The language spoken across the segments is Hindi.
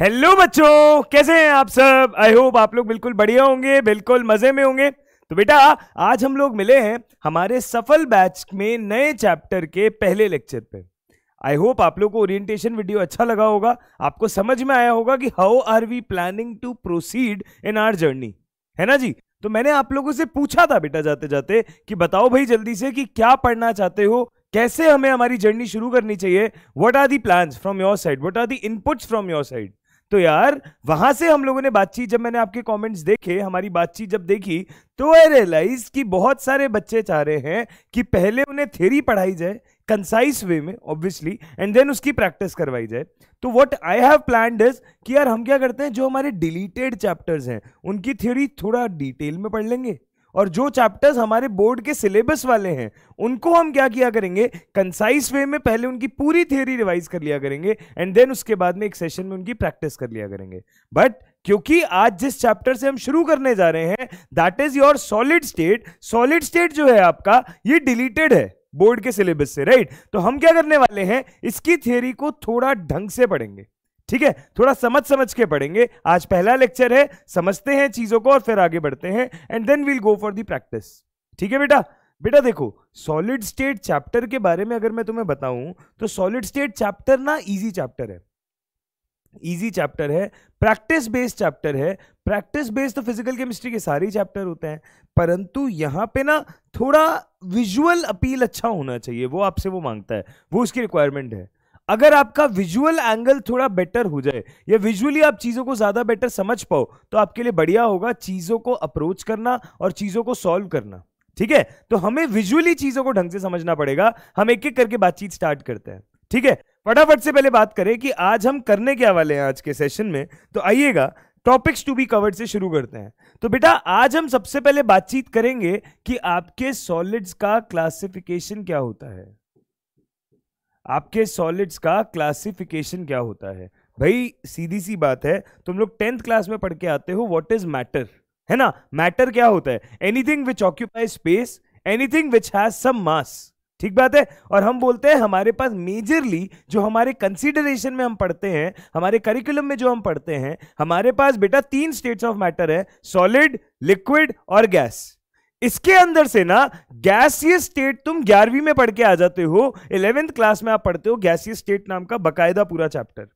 हेलो बच्चों कैसे हैं आप सब आई होप आप लोग बिल्कुल बढ़िया होंगे बिल्कुल मजे में होंगे तो बेटा आज हम लोग मिले हैं हमारे सफल बैच में नए चैप्टर के पहले लेक्चर पे आई होप आप लोग को ओरिएंटेशन वीडियो अच्छा लगा होगा आपको समझ में आया होगा कि how are we planning to proceed in our journey है ना जी तो मैंने आप लोगों से पूछा था बेटा जाते जाते कि बताओ भाई जल्दी से कि क्या पढ़ना चाहते हो कैसे हमें हमारी जर्नी शुरू करनी चाहिए what are the plan from your side what are the inputs from your side तो यार वहां से हम लोगों ने बातचीत जब मैंने आपके कमेंट्स देखे हमारी बातचीत जब देखी तो आई रियलाइज कि बहुत सारे बच्चे चाह रहे हैं कि पहले उन्हें थेरी पढ़ाई जाए कंसाइस वे में ऑब्वियसली एंड देन उसकी प्रैक्टिस करवाई जाए तो what I have plan is कि यार हम क्या करते हैं जो हमारे डिलीटेड चैप्टर्स हैं उनकी थ्योरी थोड़ा डिटेल में पढ़ लेंगे और जो चैप्टर्स हमारे बोर्ड के सिलेबस वाले हैं उनको हम क्या किया करेंगे कंसाइज वे में पहले उनकी पूरी थियोरी रिवाइज कर लिया करेंगे एंड देन उसके बाद में एक सेशन में उनकी प्रैक्टिस कर लिया करेंगे बट क्योंकि आज जिस चैप्टर से हम शुरू करने जा रहे हैं that is your solid state solid state जो है आपका ये डिलीटेड है बोर्ड के सिलेबस से राइट right? तो हम क्या करने वाले हैं इसकी थियोरी को थोड़ा ढंग से पढ़ेंगे ठीक है थोड़ा समझ समझ के पढ़ेंगे आज पहला लेक्चर है समझते हैं चीज़ों को और फिर आगे बढ़ते हैं and then we'll go for the practice ठीक है बेटा बेटा देखो सॉलिड स्टेट चैप्टर के बारे में अगर मैं तुम्हें बताऊं तो सॉलिड स्टेट चैप्टर ना इजी चैप्टर है इजी चैप्टर है प्रैक्टिस बेस्ड चैप्टर है प्रैक्टिस बेस्ड तो फिजिकल केमिस्ट्री के सारे चैप्टर होते हैं परंतु यहां पे ना थोड़ा विजुअल अपील अच्छा होना चाहिए वो आपसे वो मांगता है वो उसकी रिक्वायरमेंट है अगर आपका विजुअल एंगल थोड़ा बेटर हो जाए या विजुअली आप चीज़ों को ज़्यादा बेटर समझ पाओ तो आपके लिए बढ़िया होगा चीज़ों को अप्रोच करना और चीज़ों को सॉल्व करना ठीक है तो हमें विजुअली चीज़ों को ढंग से समझना पड़ेगा हम एक एक करके बातचीत स्टार्ट करते हैं ठीक है फटाफट से पहले बात करें कि आज हम करने क्या वाले हैं आज के सेशन में तो आइएगा टॉपिक्स टू बी कवर्ड से शुरू करते हैं तो बेटा आज हम सबसे पहले बातचीत करेंगे कि आपके सॉलिड्स का क्लासिफिकेशन क्या होता है आपके सॉलिड्स का क्लासिफिकेशन क्या होता है भाई सीधी सी बात है तुम लोग टेंथ क्लास में पढ़ के आते हो व्हाट इज मैटर है ना मैटर क्या होता है anything which occupy space anything which has some mass ठीक बात है और हम बोलते हैं हमारे पास मेजरली जो हमारे कंसीडरेशन में हम पढ़ते हैं हमारे करिकुलम में जो हम पढ़ते हैं हमारे पास बेटा तीन स्टेट्स ऑफ मैटर है सॉलिड लिक्विड और गैस इसके अंदर से ना गैसियस स्टेट तुम ग्यारहवीं में पढ़ के आ जाते हो इलेवेंथ क्लास में आप पढ़ते हो गैसियस स्टेट नाम का बकायदा पूरा चैप्टर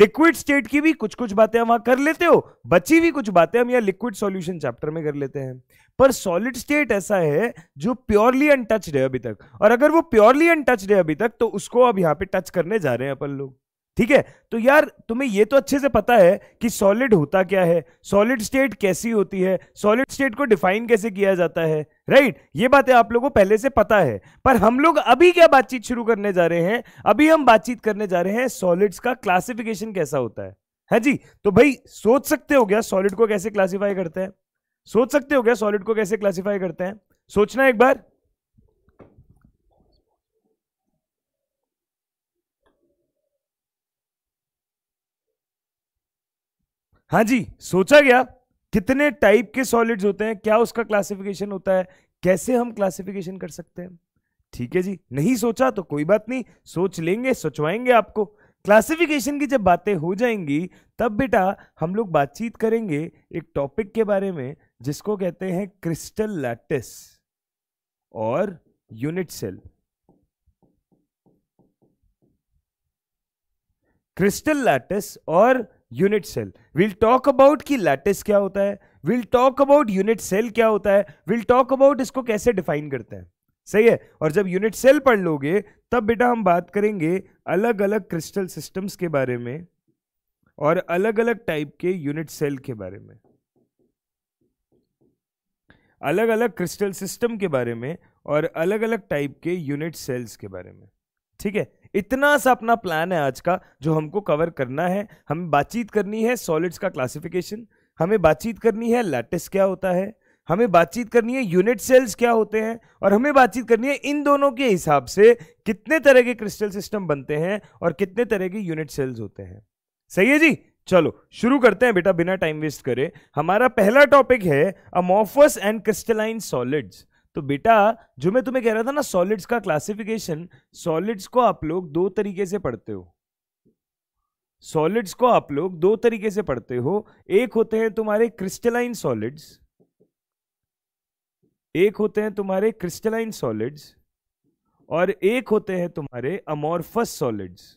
लिक्विड स्टेट की भी कुछ कुछ बातें हम वहां कर लेते हो बची हुई कुछ बातें हम यहाँ लिक्विड सॉल्यूशन चैप्टर में कर लेते हैं पर सॉलिड स्टेट ऐसा है जो प्योरली अनटच है अभी तक और अगर वो प्योरली अनटच है अभी तक तो उसको अब यहाँ पे टच करने जा रहे हैं अपन लोग ठीक है तो यार तुम्हें यह तो अच्छे से पता है कि सॉलिड होता क्या है सॉलिड स्टेट कैसी होती है सॉलिड स्टेट को डिफाइन कैसे किया जाता है राइट ये बातें आप लोगों को पहले से पता है पर हम लोग अभी क्या बातचीत शुरू करने जा रहे हैं अभी हम बातचीत करने जा रहे हैं सॉलिड्स का क्लासिफिकेशन कैसा होता है है हाँ जी तो भाई सोच सकते हो गया सॉलिड को कैसे क्लासीफाई करते हैं सोच सकते हो गया सॉलिड को कैसे क्लासीफाई करते हैं सोचना एक बार हाँ जी सोचा गया कितने टाइप के सॉलिड्स होते हैं क्या उसका क्लासिफिकेशन होता है कैसे हम क्लासिफिकेशन कर सकते हैं ठीक है जी नहीं सोचा तो कोई बात नहीं सोच लेंगे सोचवाएंगे आपको क्लासिफिकेशन की जब बातें हो जाएंगी तब बेटा हम लोग बातचीत करेंगे एक टॉपिक के बारे में जिसको कहते हैं क्रिस्टल लैटिस और यूनिट सेल क्रिस्टल लैटिस और unit cell will talk about की लैटिस क्या होता है will talk about unit cell क्या होता है विल टॉक अबाउट इसको कैसे डिफाइन करते हैं सही है और जब यूनिट सेल पढ़ लोगे तब बेटा हम बात करेंगे अलग अलग क्रिस्टल सिस्टम्स के बारे में और अलग अलग टाइप के यूनिट सेल के बारे में अलग अलग क्रिस्टल सिस्टम के बारे में और अलग अलग टाइप के यूनिट सेल्स के बारे में ठीक है इतना सा अपना प्लान है आज का जो हमको कवर करना है हमें बातचीत करनी है सॉलिड्स का क्लासिफिकेशन हमें बातचीत करनी है लैटिस क्या होता है हमें बातचीत करनी है यूनिट सेल्स क्या होते हैं और हमें बातचीत करनी है इन दोनों के हिसाब से कितने तरह के क्रिस्टल सिस्टम बनते हैं और कितने तरह के यूनिट सेल्स होते हैं सही है जी चलो शुरू करते हैं बेटा बिना टाइम वेस्ट करे हमारा पहला टॉपिक है अमोफस एंड क्रिस्टलाइन सॉलिड्स तो बेटा जो मैं तुम्हें कह रहा था ना सॉलिड्स का क्लासिफिकेशन सॉलिड्स को आप लोग दो तरीके से पढ़ते हो सॉलिड्स को आप लोग दो तरीके से पढ़ते हो एक होते हैं तुम्हारे क्रिस्टलाइन सॉलिड्स एक होते हैं तुम्हारे क्रिस्टलाइन सॉलिड्स और एक होते हैं तुम्हारे amorphous solids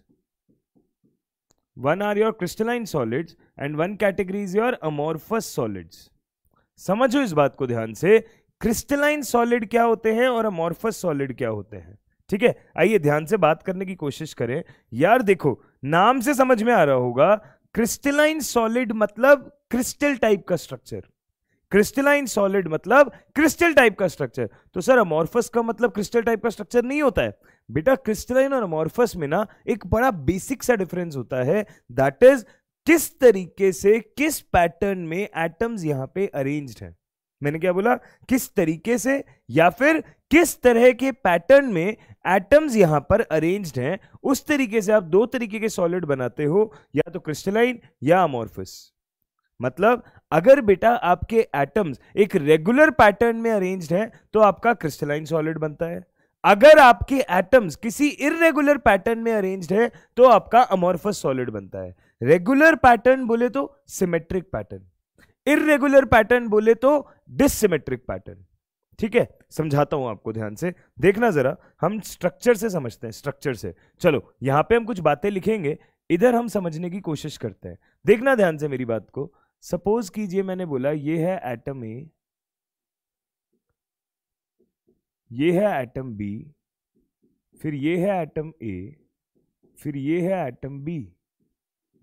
one are your crystalline solids and one category is your amorphous solids समझो इस बात को ध्यान से क्रिस्टलाइन सॉलिड क्या होते हैं और अमोर्फस सॉलिड क्या होते हैं ठीक है आइए ध्यान से बात करने की कोशिश करें यार देखो नाम से समझ में आ रहा होगा क्रिस्टलाइन सॉलिड मतलब क्रिस्टल टाइप का स्ट्रक्चर क्रिस्टलाइन सॉलिड मतलब क्रिस्टल टाइप का स्ट्रक्चर तो सर अमोर्फस का मतलब क्रिस्टल टाइप का स्ट्रक्चर नहीं होता है बेटा क्रिस्टलाइन और अमोर्फस में ना एक बड़ा बेसिक सा डिफरेंस होता है दैट इज किस तरीके से किस पैटर्न में एटम्स यहां पे अरेंज्ड हैं मैंने क्या बोला किस तरीके से या फिर किस तरह के पैटर्न में एटम्स यहां पर अरेंज्ड हैं उस तरीके से आप दो तरीके के सॉलिड बनाते हो या तो क्रिस्टलाइन या अमोर्फस मतलब अगर बेटा आपके एटम्स एक रेगुलर पैटर्न में अरेंज्ड हैं तो आपका क्रिस्टलाइन सॉलिड बनता है अगर आपके एटम्स किसी इरेगुलर पैटर्न में अरेंज्ड है तो आपका अमोर्फस सॉलिड बनता है रेगुलर पैटर्न बोले तो सिमेट्रिक पैटर्न इरेगुलर पैटर्न बोले तो डिसिमेट्रिक पैटर्न ठीक है समझाता हूं आपको ध्यान से देखना जरा हम स्ट्रक्चर से समझते हैं स्ट्रक्चर से चलो यहां पे हम कुछ बातें लिखेंगे इधर हम समझने की कोशिश करते हैं देखना ध्यान से मेरी बात को सपोज कीजिए मैंने बोला ये है एटम ए ये है एटम बी फिर ये है एटम ए फिर ये है एटम बी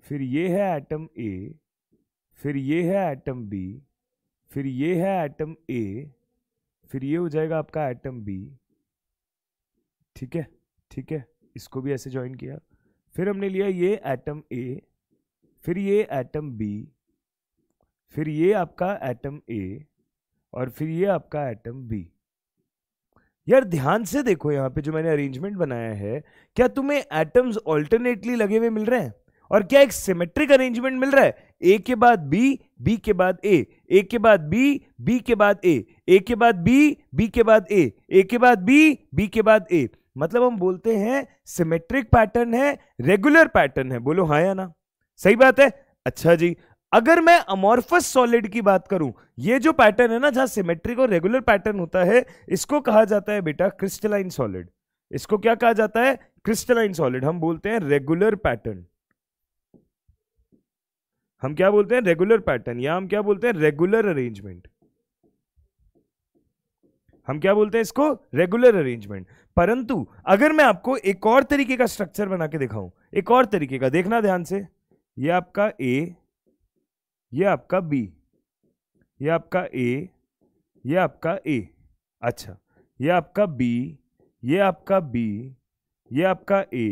फिर ये है एटम ए फिर ये है एटम बी फिर ये है एटम ए फिर ये हो जाएगा आपका एटम बी ठीक है ठीक है इसको भी ऐसे ज्वाइन किया फिर हमने लिया ये एटम ए फिर ये एटम बी फिर ये आपका एटम ए और फिर ये आपका एटम बी यार ध्यान से देखो यहां पे जो मैंने अरेंजमेंट बनाया है क्या तुम्हें एटम्स ऑल्टरनेटली लगे हुए मिल रहे हैं और क्या एक सिमेट्रिक अरेंजमेंट मिल रहा है ए के बाद बी बी के बाद ए ए के बाद बी बी के बाद ए ए के बाद बी बी के बाद ए ए के बाद बी बी के बाद ए मतलब हम बोलते हैं सिमेट्रिक पैटर्न है रेगुलर पैटर्न है बोलो हाँ या ना सही बात है अच्छा जी अगर मैं अमोर्फस सॉलिड की बात करूं ये जो पैटर्न है ना जहां सिमेट्रिक और रेगुलर पैटर्न होता है इसको कहा जाता है बेटा क्रिस्टलाइन सॉलिड इसको क्या कहा जाता है क्रिस्टलाइन सॉलिड हम बोलते हैं रेगुलर पैटर्न हम क्या बोलते हैं रेगुलर पैटर्न या हम क्या बोलते हैं रेगुलर अरेंजमेंट हम क्या बोलते हैं इसको रेगुलर अरेंजमेंट परंतु अगर मैं आपको एक और तरीके का स्ट्रक्चर बना के दिखाऊं एक और तरीके का देखना ध्यान से ये आपका ए ये आपका बी ये आपका ए ये आपका ए अच्छा ये आपका बी ये आपका बी ये आपका ए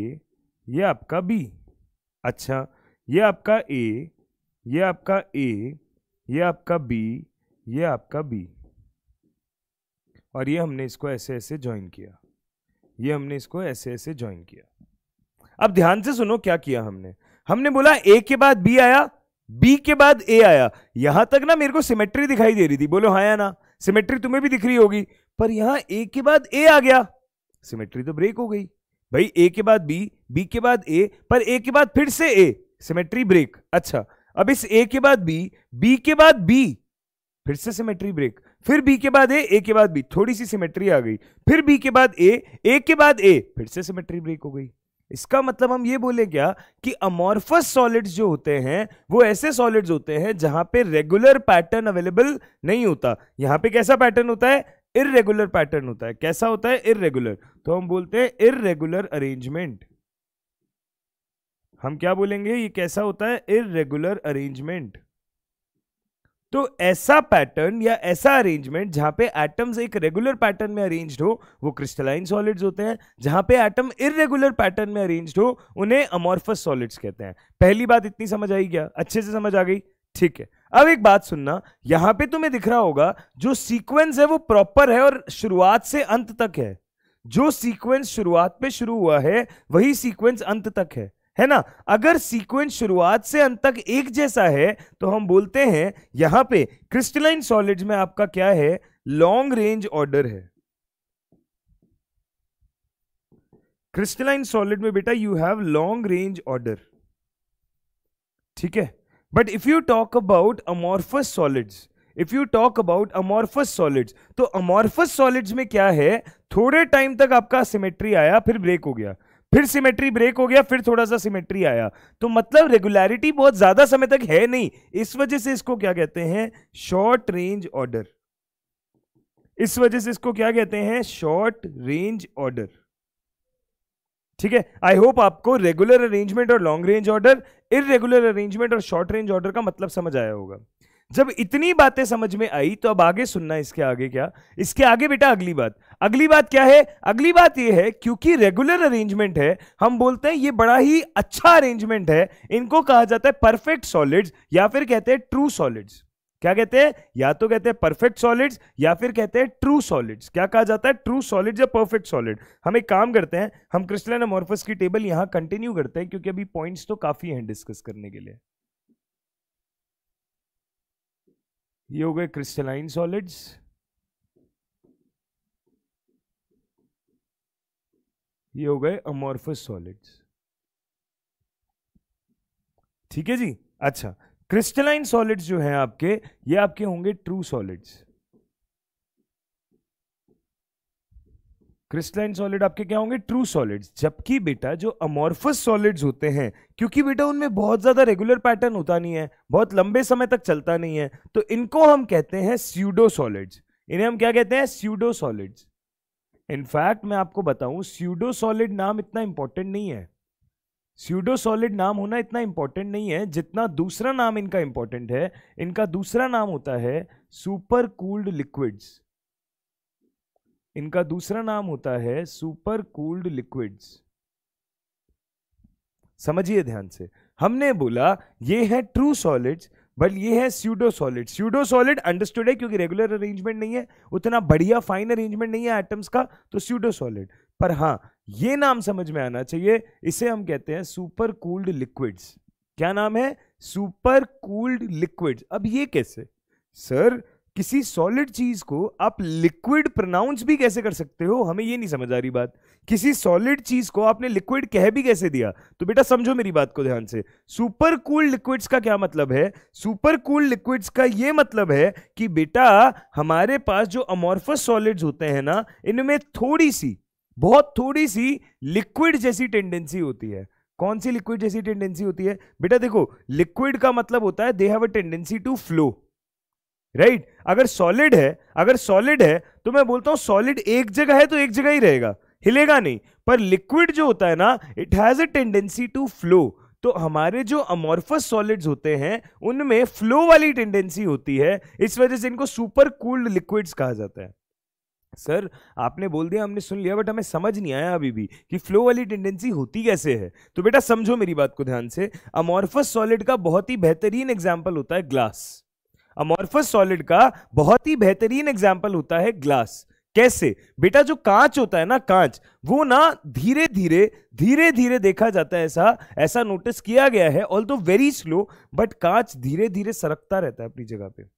ये आपका बी अच्छा ये आपका ए ये आपका ए ये आपका बी ये आपका बी और ये हमने इसको ऐसे ऐसे ज्वाइन किया ये हमने इसको ऐसे ऐसे ज्वाइन किया अब ध्यान से सुनो क्या किया हमने हमने बोला ए के बाद बी आया बी के बाद ए आया यहां तक ना मेरे को सिमेट्री दिखाई दे रही थी बोलो हाँ या ना सिमेट्री तुम्हें भी दिख रही होगी पर यहां ए के बाद ए आ गया सिमेट्री तो ब्रेक हो गई भाई ए के बाद बी बी के बाद ए पर ए के बाद फिर से ए सिमेट्री ब्रेक अच्छा अब इस ए के बाद बी बी के बाद बी फिर से सिमेट्री ब्रेक फिर बी के बाद ए ए के बाद बी थोड़ी सी सिमेट्री आ गई फिर बी के बाद ए ए के बाद ए फिर से सिमेट्री ब्रेक हो गई इसका मतलब हम ये बोले क्या कि अमोरफस सॉलिड्स जो होते हैं वो ऐसे सॉलिड्स होते हैं जहां पे रेगुलर पैटर्न अवेलेबल नहीं होता यहां पे कैसा पैटर्न होता है इरेगुलर पैटर्न होता है कैसा होता है इरेगुलर तो हम बोलते हैं इरेगुलर अरेंजमेंट हम क्या बोलेंगे ये कैसा होता है इरेगुलर अरेंजमेंट तो ऐसा पैटर्न या ऐसा अरेंजमेंट जहां पे एटम्स एक रेगुलर पैटर्न में अरेंज्ड हो वो क्रिस्टलाइन सॉलिड्स होते हैं जहां पे एटम इरेगुलर पैटर्न में अरेंज्ड हो उन्हें अमोर्फस सॉलिड्स कहते हैं पहली बात इतनी समझ आई क्या अच्छे से समझ आ गई ठीक है अब एक बात सुनना यहां पे तुम्हें दिख रहा होगा जो सीक्वेंस है वो प्रॉपर है और शुरुआत से अंत तक है जो सीक्वेंस शुरुआत में शुरू हुआ है वही सीक्वेंस अंत तक है है ना अगर सीक्वेंस शुरुआत से अंत तक एक जैसा है तो हम बोलते हैं यहां पे क्रिस्टलाइन सॉलिड्स में आपका क्या है लॉन्ग रेंज ऑर्डर है क्रिस्टलाइन सॉलिड में बेटा you have long range order ठीक है but if you talk about amorphous solids if you talk about amorphous solids तो अमोर्फस सॉलिड्स में क्या है थोड़े टाइम तक आपका सिमेट्री आया फिर ब्रेक हो गया फिर सिमेट्री ब्रेक हो गया फिर थोड़ा सा सिमेट्री आया तो मतलब रेगुलरिटी बहुत ज्यादा समय तक है नहीं इस वजह से इसको क्या कहते हैं शॉर्ट रेंज ऑर्डर इस वजह से इसको क्या कहते हैं शॉर्ट रेंज ऑर्डर ठीक है आई होप आपको रेगुलर अरेंजमेंट और long range order irregular arrangement और शॉर्ट रेंज ऑर्डर का मतलब समझ आया होगा जब इतनी बातें समझ में आई तो अब आगे सुनना इसके आगे क्या इसके आगे बेटा अगली बात अगली बात क्या है अगली बात यह है क्योंकि रेगुलर अरेंजमेंट है हम बोलते हैं ये बड़ा ही अच्छा अरेंजमेंट है इनको कहा जाता है परफेक्ट सॉलिड्स या फिर कहते हैं ट्रू सॉलिड्स क्या कहते हैं या तो कहते हैं परफेक्ट सॉलिड्स या फिर कहते हैं ट्रू सॉलिड्स क्या कहा जाता है ट्रू सॉलिड या परफेक्ट सॉलिड हम एक काम करते हैं हम क्रिस्टलन एमोर्फस की टेबल यहां कंटिन्यू करते हैं क्योंकि अभी पॉइंट्स तो काफी हैं डिस्कस करने के लिए ये हो गए क्रिस्टलाइन सॉलिड्स ये हो गए अमोर्फस सॉलिड्स ठीक है जी अच्छा क्रिस्टलाइन सॉलिड्स जो है आपके ये आपके होंगे ट्रू सॉलिड्स क्रिस्टलाइन सॉलिड आपके क्या होंगे ट्रू सॉलिड्स जबकि बेटा जो अमोरफस सॉलिड्स होते हैं क्योंकि बेटा उनमें बहुत ज़्यादा रेगुलर पैटर्न होता नहीं है बहुत लंबे समय तक चलता नहीं है तो इनको हम कहते हैं स्यूडो सॉलिड्स इन्हें हम क्या कहते हैं स्यूडो सॉलिड्स इनफैक्ट मैं आपको बताऊं स्यूडो सॉलिड नाम इतना इंपॉर्टेंट नहीं है स्यूडो सॉलिड नाम होना इतना इंपॉर्टेंट नहीं है जितना दूसरा नाम इनका इंपॉर्टेंट है इनका दूसरा नाम होता है सुपर कूल्ड लिक्विड्स इनका दूसरा नाम होता है सुपर कूल्ड लिक्विड्स समझिए ध्यान से हमने बोला ये है ट्रू सॉलिड्स बट ये है pseudo solid pseudo solid understood है क्योंकि रेगुलर अरेंजमेंट नहीं है उतना बढ़िया फाइन अरेंजमेंट नहीं है एटम्स का तो स्यूडो सॉलिड पर हाँ ये नाम समझ में आना चाहिए इसे हम कहते हैं सुपर कूल्ड लिक्विड्स क्या नाम है सुपर कूल्ड लिक्विड अब ये कैसे सर किसी सॉलिड चीज को आप लिक्विड प्रोनाउंस भी कैसे कर सकते हो हमें ये नहीं समझ आ रही बात किसी सॉलिड चीज को आपने लिक्विड कह भी कैसे दिया तो बेटा समझो मेरी बात को ध्यान से सुपर कूल लिक्विड्स का क्या मतलब है सुपर कूल लिक्विड्स का ये मतलब है कि बेटा हमारे पास जो अमोरफस सॉलिड्स होते हैं ना इनमें थोड़ी सी बहुत थोड़ी सी लिक्विड जैसी टेंडेंसी होती है कौन सी लिक्विड जैसी टेंडेंसी होती है बेटा देखो लिक्विड का मतलब होता है they have a tendency to flow right right? अगर सॉलिड है अगर सॉलिड है तो मैं बोलता हूं सॉलिड एक जगह है तो एक जगह ही रहेगा हिलेगा नहीं पर लिक्विड जो होता है ना it has a tendency to flow तो हमारे जो अमोर्फस सॉलिड्स होते हैं उनमें फ्लो वाली टेंडेंसी होती है इस वजह से इनको सुपर कूल्ड लिक्विड्स कहा जाता है सर आपने बोल दिया हमने सुन लिया बट हमें समझ नहीं आया अभी भी कि फ्लो वाली टेंडेंसी होती कैसे है तो बेटा समझो मेरी बात को ध्यान से अमोर्फस सॉलिड का बहुत ही बेहतरीन एग्जाम्पल होता है ग्लास अमोरफस सॉलिड का बहुत ही बेहतरीन एग्जाम्पल होता है ग्लास कैसे बेटा जो कांच होता है ना कांच वो ना धीरे धीरे धीरे धीरे देखा जाता है ऐसा ऐसा नोटिस किया गया है ऑल तो वेरी स्लो बट कांच धीरे धीरे सरकता रहता है अपनी जगह पे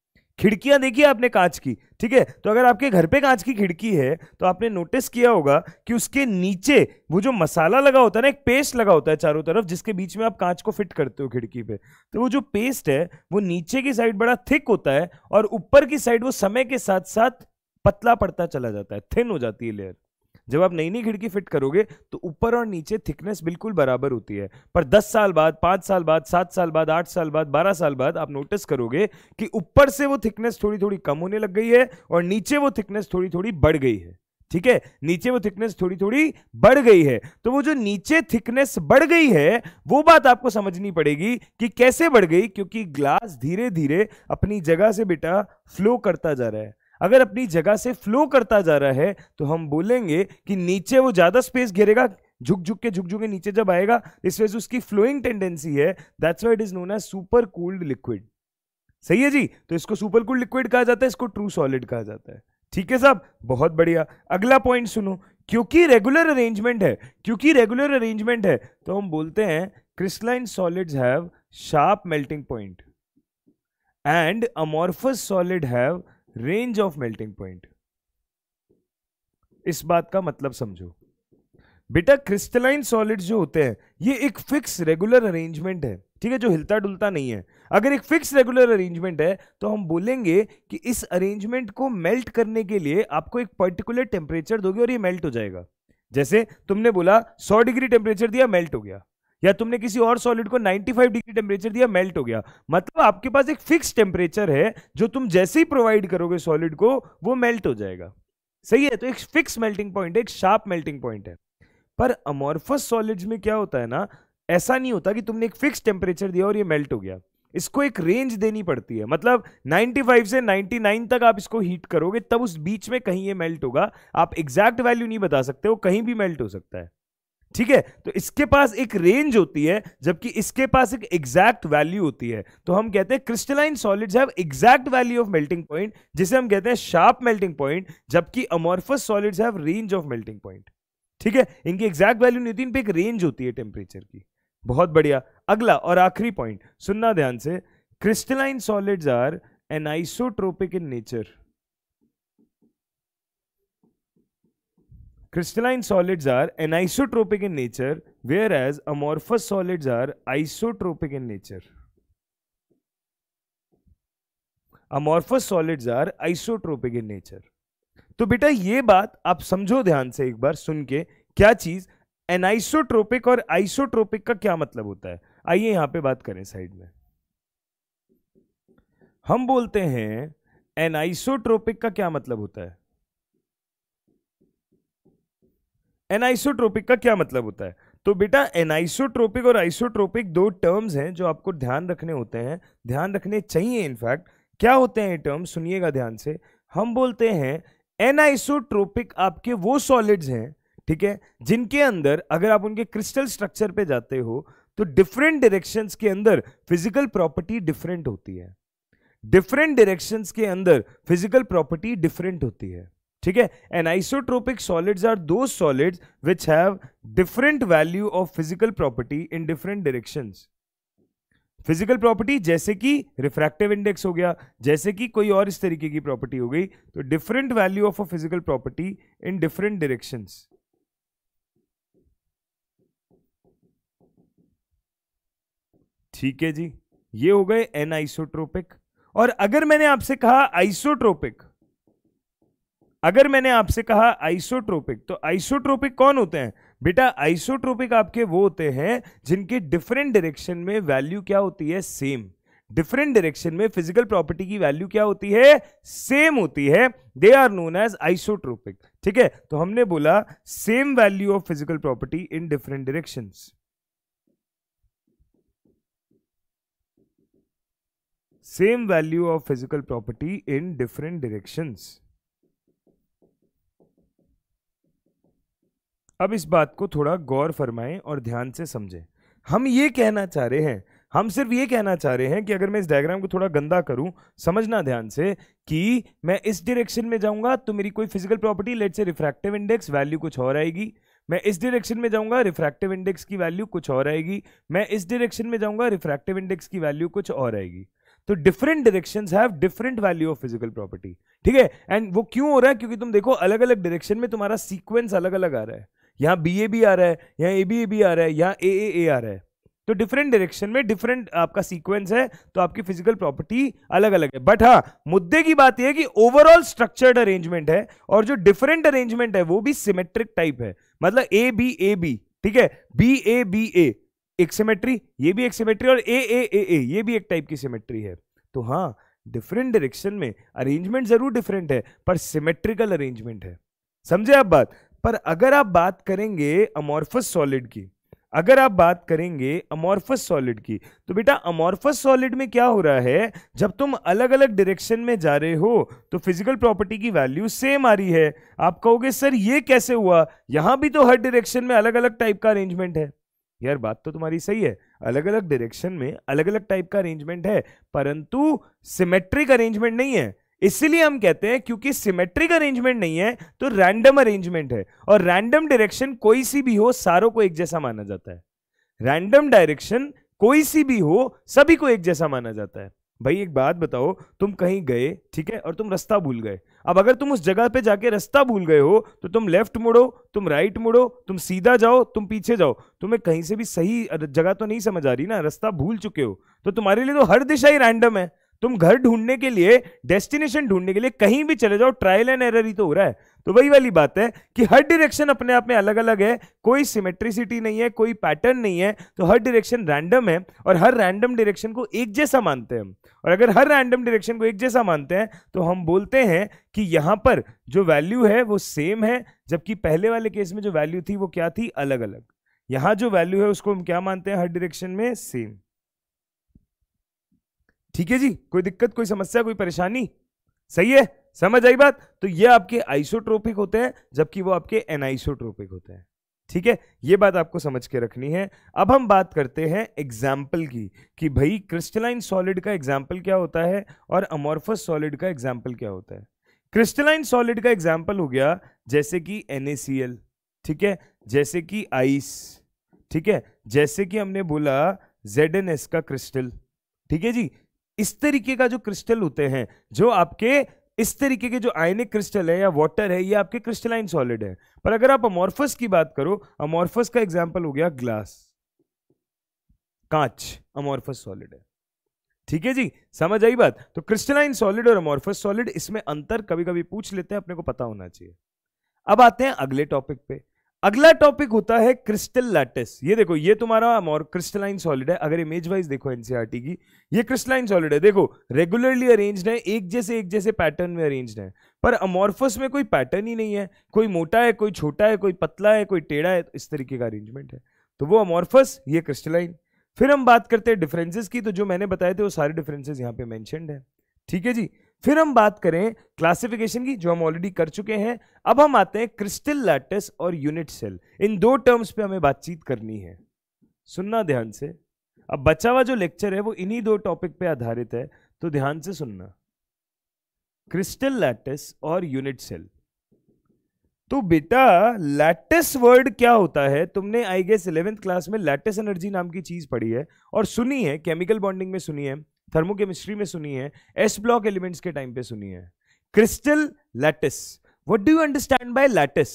खिड़कियां देखी आपने कांच की ठीक है तो अगर आपके घर पे कांच की खिड़की है तो आपने नोटिस किया होगा कि उसके नीचे वो जो मसाला लगा होता है ना एक पेस्ट लगा होता है चारों तरफ जिसके बीच में आप कांच को फिट करते हो खिड़की पे तो वो जो पेस्ट है वो नीचे की साइड बड़ा थिक होता है और ऊपर की साइड वो समय के साथ साथ पतला पड़ता चला जाता है थिन हो जाती है लेयर जब आप नई नई खिड़की फिट करोगे तो ऊपर और नीचे थिकनेस बिल्कुल बराबर होती है पर दस साल बाद पांच साल बाद सात साल बाद आठ साल बाद बारह साल बाद आप नोटिस करोगे कि ऊपर से वो थिकनेस थोड़ी थोड़ी कम होने लग गई है और नीचे वो थिकनेस थोड़ी थोड़ी बढ़ गई है ठीक है नीचे वो थिकनेस थोड़ी थोड़ी बढ़ गई है तो वो जो नीचे थिकनेस बढ़ गई है वो बात आपको समझनी पड़ेगी कि कैसे बढ़ गई क्योंकि ग्लास धीरे धीरे अपनी जगह से बेटा फ्लो करता जा रहा है अगर अपनी जगह से फ्लो करता जा रहा है तो हम बोलेंगे कि नीचे वो ज़्यादा स्पेस घेरेगा झुक झुक के झुक झुक के नीचे जब आएगा इस वजह से उसकी फ्लोइंग टेंडेंसी है that's why it is known as super cooled liquid सही है जी तो इसको सुपर कूल्ड लिक्विड कहा जाता है इसको ट्रू सॉलिड कहा जाता है ठीक है साहब बहुत बढ़िया अगला पॉइंट सुनो क्योंकि रेगुलर अरेंजमेंट है क्योंकि रेगुलर अरेंजमेंट है तो हम बोलते हैं crystalline solids have sharp melting point and amorphous solid have range of melting point इस बात का मतलब समझो बेटा क्रिस्टलाइन सॉलिड्स जो होते हैं ये एक फिक्स रेगुलर अरेंजमेंट है ठीक है जो हिलता डुलता नहीं है अगर एक फिक्स रेगुलर अरेंजमेंट है तो हम बोलेंगे कि इस अरेंजमेंट को मेल्ट करने के लिए आपको एक पर्टिकुलर टेम्परेचर दोगे और ये मेल्ट हो जाएगा जैसे तुमने बोला 100 डिग्री टेम्परेचर दिया मेल्ट हो गया या तुमने किसी और सॉलिड को 95 डिग्री टेम्परेचर दिया मेल्ट हो गया मतलब आपके पास एक फिक्स टेम्परेचर है जो तुम जैसे ही प्रोवाइड करोगे सॉलिड को वो मेल्ट हो जाएगा सही है तो एक फिक्स मेल्टिंग पॉइंट है एक शार्प मेल्टिंग पॉइंट है पर अमोरफस सॉलिड्स में क्या होता है ना ऐसा नहीं होता कि तुमने एक फिक्स टेम्परेचर दिया और ये मेल्ट हो गया इसको एक रेंज देनी पड़ती है मतलब 95 से 99 तक आप इसको हीट करोगे तब उस बीच में कहीं ये मेल्ट होगा आप एग्जैक्ट वैल्यू नहीं बता सकते वो कहीं भी मेल्ट हो सकता है ठीक है तो इसके पास एक रेंज होती है जबकि इसके पास एक एग्जैक्ट वैल्यू होती है तो हम कहते हैं crystalline solids have exact value of melting point जिसे हम कहते हैं शार्प मेल्टिंग पॉइंट जबकि amorphous solids have range of melting point ठीक है इनकी एग्जैक्ट वैल्यू नहीं होती इन पर एक रेंज होती है टेम्परेचर की बहुत बढ़िया अगला और आखिरी पॉइंट सुनना ध्यान से crystalline solids are anisotropic in nature Crystalline solids are anisotropic in nature, whereas amorphous solids are isotropic in nature. amorphous solids are isotropic in nature. तो बेटा ये बात आप समझो ध्यान से एक बार सुन के क्या चीज एनाइसोट्रोपिक और आइसोट्रोपिक का क्या मतलब होता है आइए यहां पे बात करें साइड में हम बोलते हैं एनाइसोट्रोपिक का क्या मतलब होता है एनाइसोट्रोपिक का क्या मतलब होता है तो बेटा एनाइसोट्रोपिक और आइसोट्रोपिक दो टर्म्स हैं जो आपको ध्यान रखने होते हैं ध्यान रखने चाहिए इनफैक्ट क्या होते हैं टर्म सुनिएगा ध्यान से हम बोलते हैं एनाइसोट्रोपिक आपके वो सॉलिड्स हैं ठीक है जिनके अंदर अगर आप उनके क्रिस्टल स्ट्रक्चर पे जाते हो तो डिफरेंट डायरेक्शन के अंदर फिजिकल प्रॉपर्टी डिफरेंट होती है डिफरेंट डायरेक्शन के अंदर फिजिकल प्रॉपर्टी डिफरेंट होती है ठीक है anisotropic solids are those solids which have different value of physical property in different directions physical property जैसे कि रिफ्रैक्टिव इंडेक्स हो गया जैसे कि कोई और इस तरीके की प्रॉपर्टी हो गई तो different value of a physical property in different directions ठीक है जी ये हो गए एन आइसोट्रोपिक और अगर मैंने आपसे कहा आइसोट्रोपिक अगर मैंने आपसे कहा आइसोट्रोपिक तो आइसोट्रोपिक कौन होते हैं बेटा आइसोट्रोपिक आपके वो होते हैं जिनके डिफरेंट डायरेक्शन में वैल्यू क्या होती है सेम डिफरेंट डायरेक्शन में फिजिकल प्रॉपर्टी की वैल्यू क्या होती है सेम होती है they are known as isotropic ठीक है तो हमने बोला same value of physical property in different direction same value of physical property in different directions अब इस बात को थोड़ा गौर फरमाएं और ध्यान से समझें हम ये कहना चाह रहे हैं हम सिर्फ ये कहना चाह रहे हैं कि अगर मैं इस डायग्राम को थोड़ा गंदा करूं समझना ध्यान से कि मैं इस डायरेक्शन में जाऊंगा तो मेरी कोई physical property let say refractive index value कुछ और आएगी मैं इस डायरेक्शन में जाऊंगा रिफ्रैक्टिव इंडेक्स की वैल्यू कुछ और आएगी मैं इस डायरेक्शन में जाऊंगा रिफ्रैक्टिव इंडेक्स की वैल्यू कुछ और आएगी तो different direction have different value of physical property ठीक है एंड वो क्यों हो रहा है क्योंकि तुम देखो अलग अलग डायरेक्शन में तुम्हारा सीक्वेंस अलग अलग आ रहा है यहाँ बी ए भी आ रहा है यहाँ ए बी ए भी आ रहा है यहाँ ए ए ए आ रहा है तो डिफरेंट डायरेक्शन में डिफरेंट आपका सीक्वेंस है तो आपकी फिजिकल प्रॉपर्टी अलग अलग है बट हाँ मुद्दे की बात यह है कि ओवरऑल स्ट्रक्चर्ड अरेंजमेंट है और जो डिफरेंट अरेंजमेंट है वो भी सिमेट्रिक टाइप है मतलब ए बी ए बी ठीक है बी ए बी ए एक सिमेट्री ये भी एक सिमेट्री और ए ए ए ए ये भी एक टाइप की सिमेट्री है तो हाँ डिफरेंट डायरेक्शन में अरेंजमेंट जरूर डिफरेंट है पर सिमेट्रिकल अरेंजमेंट है समझे आप बात पर अगर आप बात करेंगे अमोरफस सॉलिड की अगर आप बात करेंगे अमोरफस सॉलिड की तो बेटा अमोरफस सॉलिड में क्या हो रहा है जब तुम अलग अलग डायरेक्शन में जा रहे हो तो फिजिकल प्रॉपर्टी की वैल्यू सेम आ रही है आप कहोगे सर ये कैसे हुआ यहां भी तो हर डायरेक्शन में अलग अलग टाइप का अरेंजमेंट है यार बात तो तुम्हारी सही है अलग अलग डायरेक्शन में अलग अलग टाइप का अरेंजमेंट है परंतु सिमेट्रिक अरेंजमेंट नहीं है इसीलिए हम कहते हैं क्योंकि सिमेट्रिक अरेंजमेंट नहीं है तो रैंडम अरेंजमेंट है और रैंडम डायरेक्शन कोई सी भी हो सारों को एक जैसा माना जाता है रैंडम डायरेक्शन कोई सी भी हो सभी को एक जैसा माना जाता है भाई एक बात बताओ तुम कहीं गए ठीक है और तुम रास्ता भूल गए अब अगर तुम उस जगह पे जाके रास्ता भूल गए हो तो तुम लेफ्ट मुड़ो तुम राइट मुड़ो तुम सीधा जाओ तुम पीछे जाओ तुम्हें कहीं से भी सही जगह तो नहीं समझ आ रही ना रास्ता भूल चुके हो तो तुम्हारे लिए तो हर दिशा ही रैंडम है तुम घर ढूंढने के लिए डेस्टिनेशन ढूंढने के लिए कहीं भी चले जाओ ट्रायल एंड एरर ही तो हो रहा है तो वही वाली बात है कि हर डायरेक्शन अपने आप में अलग अलग है कोई सिमेट्रिसिटी नहीं है कोई पैटर्न नहीं है तो हर डायरेक्शन रैंडम है और हर रैंडम डायरेक्शन को एक जैसा मानते हैं और अगर हर रैंडम डायरेक्शन को एक जैसा मानते हैं तो हम बोलते हैं कि यहाँ पर जो वैल्यू है वो सेम है जबकि पहले वाले केस में जो वैल्यू थी वो क्या थी अलग अलग यहाँ जो वैल्यू है उसको हम क्या मानते हैं हर डायरेक्शन में सेम ठीक है जी कोई दिक्कत कोई समस्या कोई परेशानी सही है समझ आई बात तो ये आपके आइसोट्रोपिक होते हैं जबकि वो आपके एनाइसोट्रोपिक होते हैं ठीक है ये बात आपको समझ के रखनी है अब हम बात करते हैं एग्जाम्पल की कि भाई क्रिस्टलाइन सॉलिड का एग्जाम्पल क्या होता है और अमोरफस सॉलिड का एग्जाम्पल क्या होता है क्रिस्टलाइन सॉलिड का एग्जाम्पल हो गया जैसे कि एन ठीक है जैसे कि आइस ठीक है जैसे कि हमने बोला जेड का क्रिस्टल ठीक है जी इस तरीके का जो क्रिस्टल होते हैं जो आपके इस तरीके के जो आयनिक क्रिस्टल है या वाटर है ये आपके क्रिस्टलाइन सॉलिड है पर अगर आप अमोर्फस की बात करो अमोर्फस का एग्जाम्पल हो गया ग्लास कांच अमोर्फस सॉलिड है ठीक है जी समझ आई बात तो क्रिस्टलाइन सॉलिड और अमोर्फस सॉलिड इसमें अंतर कभी कभी पूछ लेते हैं अपने को पता होना चाहिए अब आते हैं अगले टॉपिक पे अगला टॉपिक होता है क्रिस्टल लैटिस ये देखो ये तुम्हारा मोर क्रिस्टलाइन सॉलिड है अगर इमेज वाइज देखो एनसीआरटी e की ये क्रिस्टलाइन सॉलिड है देखो रेगुलरली अरेंज्ड है एक जैसे एक जैसे पैटर्न में अरेंज्ड है पर अमोरफस में कोई पैटर्न ही नहीं है कोई मोटा है कोई छोटा है कोई पतला है कोई टेढ़ा है इस तरीके का अरेंजमेंट है तो वो अमोरफस ये क्रिस्टलाइन फिर हम बात करते हैं डिफरेंसेज की तो जो मैंने बताए थे वो सारे डिफरेंसेज यहाँ पे मैंशनड है ठीक है जी फिर हम बात करें क्लासिफिकेशन की जो हम ऑलरेडी कर चुके हैं अब हम आते हैं क्रिस्टल लैटिस और यूनिट सेल इन दो टर्म्स पे हमें बातचीत करनी है सुनना ध्यान से अब बचा हुआ जो लेक्चर है वो इन्हीं दो टॉपिक पे आधारित है तो ध्यान से सुनना क्रिस्टल लैटिस और यूनिट सेल तो बेटा लैटिस वर्ड क्या होता है तुमने आई गेस इलेवेंथ क्लास में लैटिस एनर्जी नाम की चीज पढ़ी है और सुनी है केमिकल बॉन्डिंग में सुनी है थर्मोकेमिस्ट्री में सुनी है एस ब्लॉक एलिमेंट्स के टाइम पे सुनी है crystal lattice what do you understand by lattice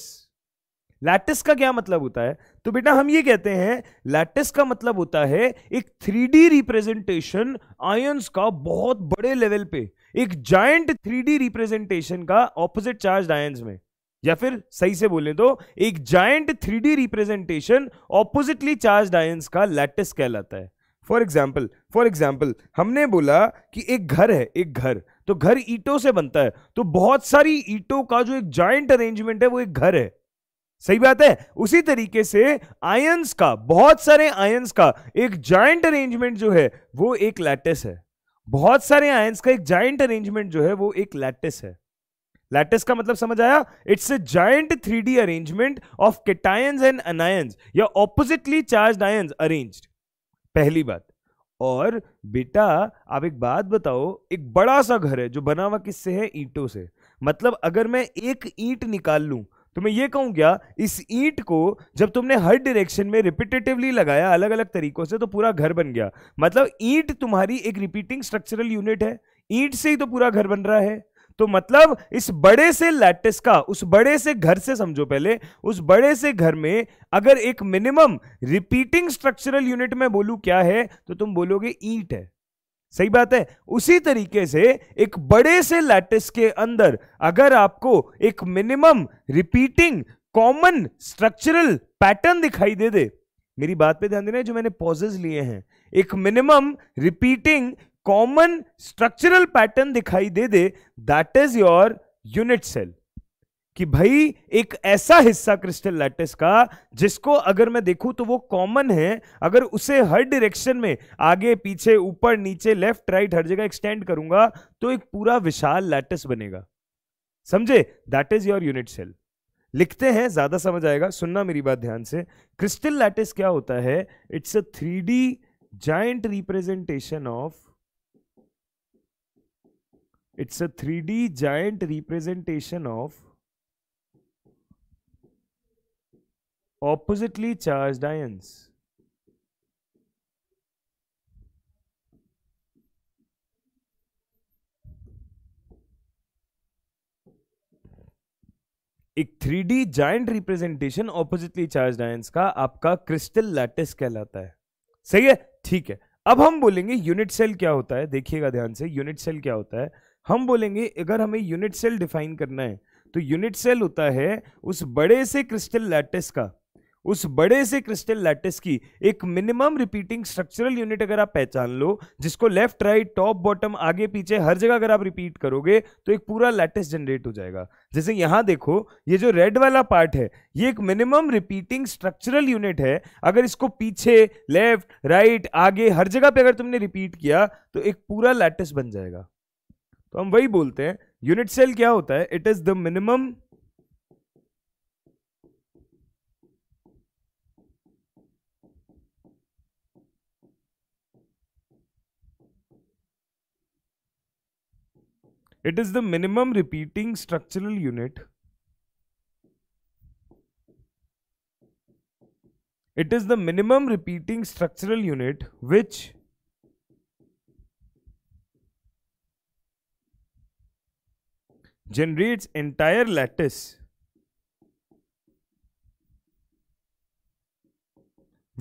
lattice का क्या मतलब होता है तो बेटा हम ये कहते हैं लैटिस का मतलब होता है एक थ्री रिप्रेजेंटेशन आयंस का बहुत बड़े लेवल पे एक जॉइंट थ्री रिप्रेजेंटेशन का ऑपोजिट चार्ज आयंस में या फिर सही से बोले तो एक joint three representation oppositely charge ions का लैटिस कहलाता है फॉर एग्जाम्पल फॉर एग्जाम्पल हमने बोला कि एक घर है एक घर तो घर ईटों से बनता है तो बहुत सारी ईटों का जो एक जॉइंट अरेंजमेंट है वो एक घर है सही बात है उसी तरीके से आयंस का बहुत सारे आयंस का एक जॉइंट अरेंजमेंट जो है वो एक लैटिस है बहुत सारे आयंस का एक जॉइंट अरेंजमेंट जो है वो एक लैटिस है लैटिस का मतलब समझ आया it's a joint three arrangement of cations and anions या ऑपोजिटली चार्ज आयंस अरेंज्ड पहली बात और बेटा आप एक बात बताओ एक बड़ा सा घर है जो बना हुआ किससे है ईंटों से मतलब अगर मैं एक ईंट निकाल लूं तो मैं ये कहूं क्या इस ईंट को जब तुमने हर डायरेक्शन में रिपीटेटिवली लगाया अलग अलग तरीकों से तो पूरा घर बन गया मतलब ईंट तुम्हारी एक रिपीटिंग स्ट्रक्चरल यूनिट है ईंट से ही तो पूरा घर बन रहा है तो मतलब इस बड़े से लैटिस का उस बड़े से घर से समझो पहले उस बड़े से घर में अगर एक मिनिमम रिपीटिंग स्ट्रक्चरल यूनिट में बोलू क्या है तो तुम बोलोगे ईट है सही बात है उसी तरीके से एक बड़े से लैटिस के अंदर अगर आपको एक minimum repeating common structural pattern दिखाई दे दे मेरी बात पे ध्यान देना जो मैंने पॉजेज लिए हैं एक minimum repeating common structural pattern दिखाई दे दे that is your unit cell कि भाई एक ऐसा हिस्सा क्रिस्टल लैटिस का जिसको अगर मैं देखूं तो वो कॉमन है अगर उसे हर डायरेक्शन में आगे पीछे ऊपर नीचे लेफ्ट राइट हर जगह एक्सटेंड करूंगा तो एक पूरा विशाल लैटिस बनेगा समझे that is your unit cell लिखते हैं ज्यादा समझ आएगा सुनना मेरी बात ध्यान से क्रिस्टल लैटिस क्या होता है it's a three D joint representation of it's a 3D giant representation of oppositely charged ions. एक 3D giant representation oppositely charge ions का आपका क्रिस्टल लैटिस कहलाता है सही है ठीक है अब हम बोलेंगे यूनिट सेल क्या होता है देखिएगा ध्यान से यूनिट सेल क्या होता है हम बोलेंगे अगर हमें यूनिट सेल डिफाइन करना है तो यूनिट सेल होता है उस बड़े से क्रिस्टल लैटिस का उस बड़े से क्रिस्टल लैटिस की एक मिनिमम रिपीटिंग स्ट्रक्चरल यूनिट अगर आप पहचान लो जिसको लेफ्ट राइट टॉप बॉटम आगे पीछे हर जगह अगर आप रिपीट करोगे तो एक पूरा लैटिस जनरेट हो जाएगा जैसे यहां देखो ये जो रेड वाला पार्ट है ये एक मिनिमम रिपीटिंग स्ट्रक्चरल यूनिट है अगर इसको पीछे लेफ्ट राइट आगे हर जगह पर अगर तुमने रिपीट किया तो एक पूरा लैटिस बन जाएगा तो हम वही बोलते हैं यूनिट सेल क्या होता है it is the minimum it is the minimum repeating structural unit it is the minimum repeating structural unit which generates entire lattice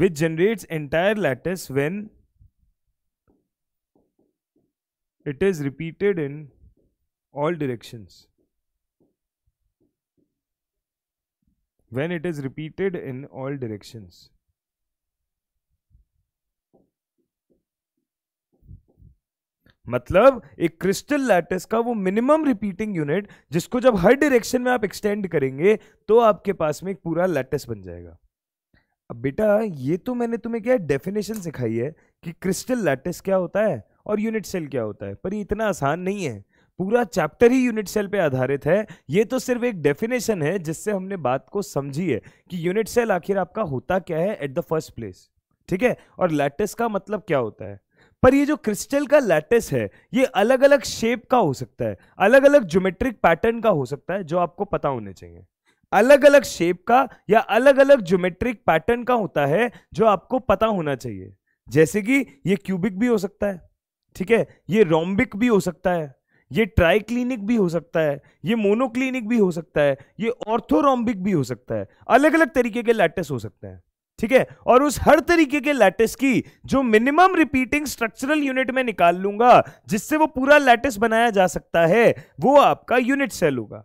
which generates entire lattice when it is repeated in all directions when it is repeated in all directions मतलब एक क्रिस्टल लैटिस का वो मिनिमम रिपीटिंग यूनिट जिसको जब हर डायरेक्शन में आप एक्सटेंड करेंगे तो आपके पास में एक पूरा लैटिस बन जाएगा अब बेटा ये तो मैंने तुम्हें क्या डेफिनेशन सिखाई है कि क्रिस्टल लैटिस क्या होता है और यूनिट सेल क्या होता है पर ये इतना आसान नहीं है पूरा चैप्टर ही यूनिट सेल पे आधारित है ये तो सिर्फ एक डेफिनेशन है जिससे हमने बात को समझी है कि यूनिट सेल आखिर आपका होता क्या है एट द फर्स्ट प्लेस ठीक है और लैटिस का मतलब क्या होता है पर ये जो क्रिस्टल का लैटिस है ये अलग अलग शेप का हो सकता है अलग अलग ज्योमेट्रिक पैटर्न का हो सकता है जो आपको पता होने चाहिए अलग अलग शेप का या अलग अलग ज्योमेट्रिक पैटर्न का होता है जो आपको पता होना चाहिए जैसे कि ये क्यूबिक भी हो सकता है ठीक है ये रोम्बिक भी हो सकता है ये ट्राइक्लिनिक भी हो सकता है ये मोनोक्लिनिक भी हो सकता है ये ऑर्थोरोम्बिक भी हो सकता है अलग अलग तरीके के लैटिस हो सकते हैं ठीक है और उस हर तरीके के लैटिस की जो मिनिमम रिपीटिंग स्ट्रक्चरल यूनिट में निकाल लूंगा जिससे वो पूरा लैटिस बनाया जा सकता है वो आपका यूनिट सेल होगा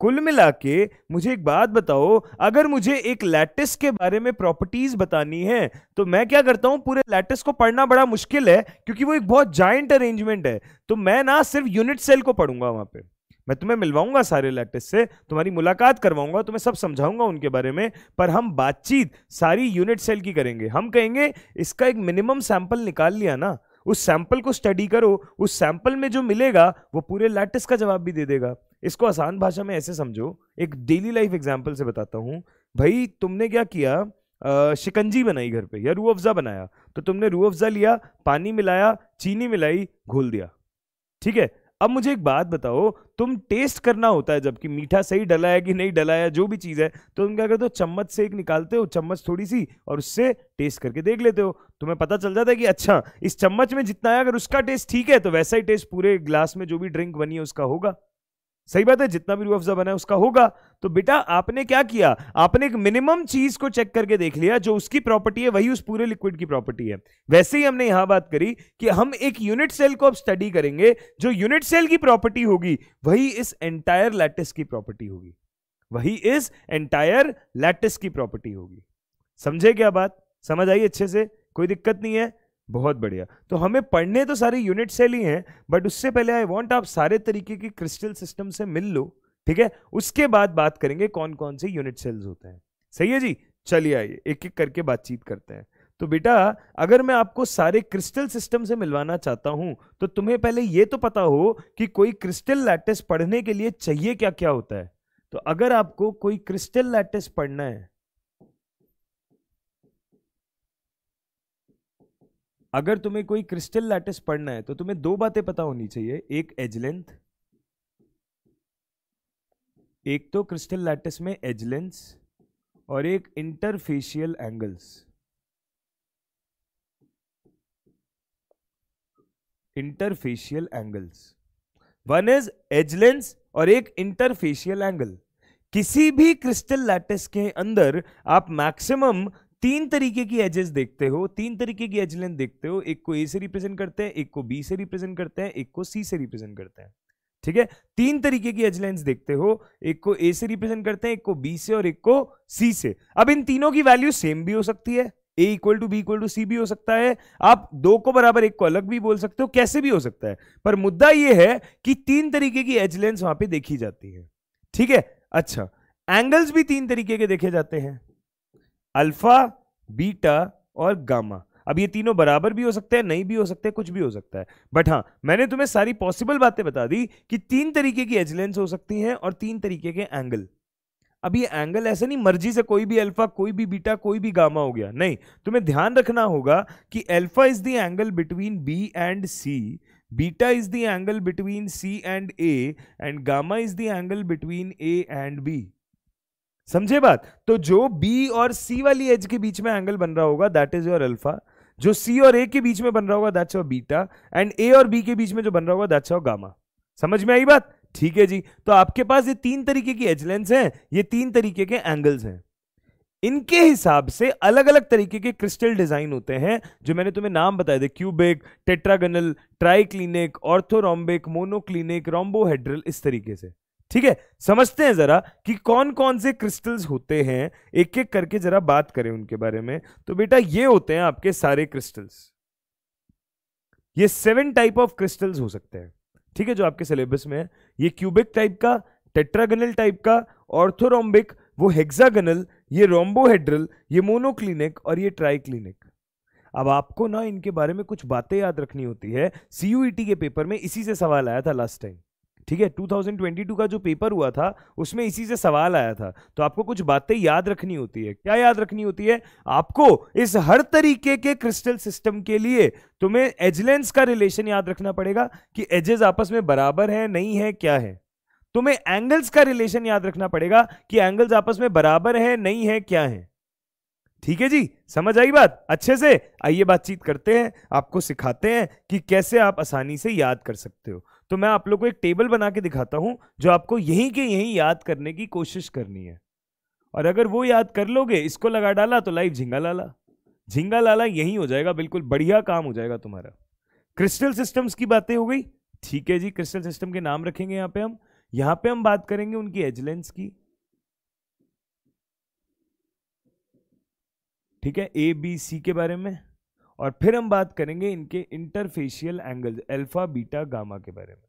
कुल मिला के मुझे एक बात बताओ अगर मुझे एक लैटिस के बारे में प्रॉपर्टीज बतानी है तो मैं क्या करता हूं पूरे लैटिस को पढ़ना बड़ा मुश्किल है क्योंकि वो एक बहुत जॉइंट अरेंजमेंट है तो मैं ना सिर्फ यूनिट सेल को पढ़ूंगा वहां पर मैं तुम्हें मिलवाऊंगा सारे लैटिस से तुम्हारी मुलाकात करवाऊंगा तुम्हें सब समझाऊंगा उनके बारे में पर हम बातचीत सारी यूनिट सेल की करेंगे हम कहेंगे इसका एक मिनिमम सैंपल निकाल लिया ना उस सैंपल को स्टडी करो उस सैंपल में जो मिलेगा वो पूरे लैटिस का जवाब भी दे देगा इसको आसान भाषा में ऐसे समझो एक डेली लाइफ एग्जाम्पल से बताता हूँ भाई तुमने क्या किया आ, शिकंजी बनाई घर पे या रू अफ़ज़ा बनाया तो तुमने रू अफ़ज़ा लिया पानी मिलाया चीनी मिलाई घोल दिया ठीक है अब मुझे एक बात बताओ तुम टेस्ट करना होता है जबकि मीठा सही डला है कि नहीं डला है जो भी चीज़ है तो तुम क्या करते हो चम्मच से एक निकालते हो चम्मच थोड़ी सी और उससे टेस्ट करके देख लेते हो तुम्हें पता चल जाता है कि अच्छा इस चम्मच में जितना है अगर उसका टेस्ट ठीक है तो वैसा ही टेस्ट पूरे ग्लास में जो भी ड्रिंक बनी है उसका होगा सही बात है जितना भी रूह अफजा बना है उसका होगा तो बेटा आपने क्या किया आपने एक मिनिमम चीज को चेक करके देख लिया जो उसकी प्रॉपर्टी है वही उस पूरे लिक्विड की प्रॉपर्टी है वैसे ही हमने यहां बात करी कि हम एक यूनिट सेल को अब स्टडी करेंगे जो यूनिट सेल की प्रॉपर्टी होगी वही इस एंटायर लैटिस की प्रॉपर्टी होगी वही इस एंटायर लैटिस की प्रॉपर्टी होगी समझे क्या बात समझ आई अच्छे से कोई दिक्कत नहीं है बहुत बढ़िया तो हमें पढ़ने तो सारी यूनिट सेल ही हैं बट उससे पहले आई वांट आप सारे तरीके की क्रिस्टल सिस्टम से मिल लो ठीक है उसके बाद बात करेंगे कौन कौन से यूनिट सेल्स होते हैं सही है जी चलिए आइए एक एक करके बातचीत करते हैं तो बेटा अगर मैं आपको सारे क्रिस्टल सिस्टम से मिलवाना चाहता हूं तो तुम्हें पहले यह तो पता हो कि कोई क्रिस्टल लैटिस पढ़ने के लिए चाहिए क्या क्या होता है तो अगर आपको कोई क्रिस्टल लैटिस पढ़ना है अगर तुम्हें कोई क्रिस्टल लैटिस पढ़ना है तो तुम्हें दो बातें पता होनी चाहिए एक एज लेंथ एक तो क्रिस्टल लैटिस में एज लेंथ और एक interfacial angles interfacial angles one is edge length और एक इंटरफेशियल एंगल किसी भी क्रिस्टल लैटिस के अंदर आप मैक्सिमम तीन तरीके की एजेस देखते हो तीन तरीके की एज लेंथ देखते हो एक को ए से रिप्रेजेंट करते हैं एक को बी से रिप्रेजेंट करते हैं एक को सी से रिप्रेजेंट करते हैं ठीक है तीन तरीके की एज लेंथ देखते हो एक को ए से रिप्रेजेंट करते हैं एक को बी से और एक को सी से अब इन तीनों की वैल्यू सेम भी हो सकती है A equal to B equal to C भी हो सकता है आप दो को बराबर एक को अलग भी बोल सकते हो कैसे भी हो सकता है पर मुद्दा यह है कि तीन तरीके की एज वहां पे देखी जाती है ठीक है अच्छा एंगल्स भी तीन तरीके के देखे जाते हैं अल्फा बीटा और गामा अब ये तीनों बराबर भी हो सकते हैं नहीं भी हो सकते कुछ भी हो सकता है बट हाँ मैंने तुम्हें सारी पॉसिबल बातें बता दी कि तीन तरीके की एजलेंस हो सकती हैं और तीन तरीके के एंगल अब ये एंगल ऐसे नहीं मर्जी से कोई भी अल्फा कोई भी बीटा कोई भी गामा हो गया नहीं तुम्हें ध्यान रखना होगा कि alpha is the angle between B and C beta is the angle between C and A and gamma is the angle between A and B समझे बात तो जो बी और सी वाली एज के बीच में एंगल बन रहा होगा दैट इज योर अल्फा जो सी और ए के बीच में बन रहा होगा that's your beta and A और बी के बीच में जो बन रहा होगा दैट्स योर गामा समझ में आई बात ठीक है जी तो आपके पास ये तीन तरीके की एज लेंस हैं ये तीन तरीके के एंगल्स हैं इनके हिसाब से अलग अलग तरीके के क्रिस्टल डिजाइन होते हैं जो मैंने तुम्हें नाम बताए थे cubic tetragonal triclinic orthorhombic monoclinic rhombohedral इस तरीके से ठीक है समझते हैं जरा कि कौन कौन से क्रिस्टल्स होते हैं एक एक करके जरा बात करें उनके बारे में तो बेटा ये होते हैं आपके सारे क्रिस्टल्स ये सेवन टाइप ऑफ क्रिस्टल्स हो सकते हैं ठीक है जो आपके सिलेबस में है ये क्यूबिक टाइप का टेट्रागनल टाइप का ऑर्थोरोम्बिक वो हेक्सागनल ये रोम्बोहेड्रल ये मोनोक्लिनिक और ये ट्राइक्लिनिक अब आपको ना इनके बारे में कुछ बातें याद रखनी होती है सीयूईटी e के पेपर में इसी से सवाल आया था लास्ट टाइम ठीक है 2022 का जो पेपर हुआ था उसमें इसी से सवाल आया था तो आपको कुछ बातें याद रखनी होती है क्या याद रखनी होती है आपको इस हर तरीके के क्रिस्टल सिस्टम के लिए तुम्हें एजलेंस का रिलेशन याद रखना पड़ेगा कि एजेस आपस में बराबर है नहीं है क्या है तुम्हें एंगल्स का रिलेशन याद रखना पड़ेगा कि एंगल्स आपस में बराबर है नहीं है क्या है ठीक है जी समझ आई बात अच्छे से आइए बातचीत करते हैं आपको सिखाते हैं कि कैसे आप आसानी से याद कर सकते हो तो मैं आप लोग को एक टेबल बना के दिखाता हूं जो आपको यहीं के यहीं याद करने की कोशिश करनी है और अगर वो याद कर लोगे इसको लगा डाला तो लाइव झिंगा लाला झिंगा लाला यही हो जाएगा बिल्कुल बढ़िया काम हो जाएगा तुम्हारा क्रिस्टल सिस्टम्स की बातें हो गई ठीक है जी क्रिस्टल सिस्टम के नाम रखेंगे यहां पे हम यहां पे हम बात करेंगे उनकी एजलेंस की ठीक है ए बी सी के बारे में और फिर हम बात करेंगे इनके interfacial angles alpha beta gamma के बारे में